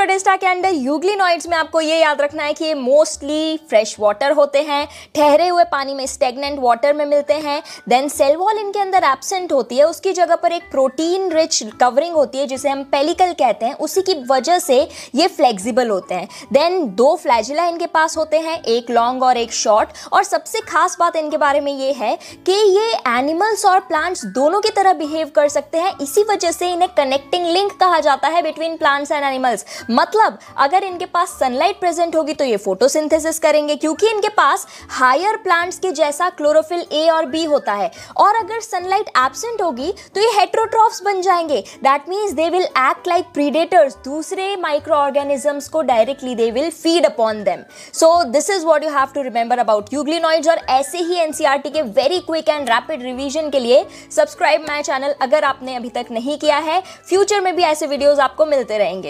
protista के under euglenoids में आपको ये याद रखना है कि ये मोस्टली फ्रेश वाटर होते हैं ठहरे हुए पानी में स्टेगनेंट वाटर में मिलते हैं देन सेल वॉल इनके अंदर एबसेंट होती है उसकी जगह पर एक प्रोटीन रिच कवरिंग होती है जिसे हम पेलिकल कहते हैं उसी की वजह से ये फ्लेक्सिबल होते हैं देन दो फ्लैजिला इनके पास होते हैं एक लॉन्ग और एक शॉर्ट और सबसे खास बात इनके बारे में ये है कि ये एनिमल्स और प्लांट्स दोनों की तरह बिहेव कर सकते हैं इसी वजह से इन्हें कनेक्टिंग लिंक कहा जाता है बिटवीन प्लांट्स एंड एनिमल्स मतलब अगर इनके पास सनलाइट प्रेजेंट होगी तो ये फोटोसिंथेसिस करेंगे क्योंकि इनके पास हायर प्लांट्स के जैसा क्लोरोफिल ए और बी होता है और अगर सनलाइट एबसेंट होगी तो ये हेट्रोट्रॉफ्स बन जाएंगे that means they will act like predators दूसरे माइक्रो ऑर्गेनिजम्स को directly they will feed upon them so this is what you have to remember about euglenoid और ऐसे ही एनसीईआरटी e के very quick and rapid revision के लिए subscribe my channel अगर आपने अभी तक नहीं किया है फ्यूचर में भी ऐसे वीडियोज आपको मिलते रहेंगे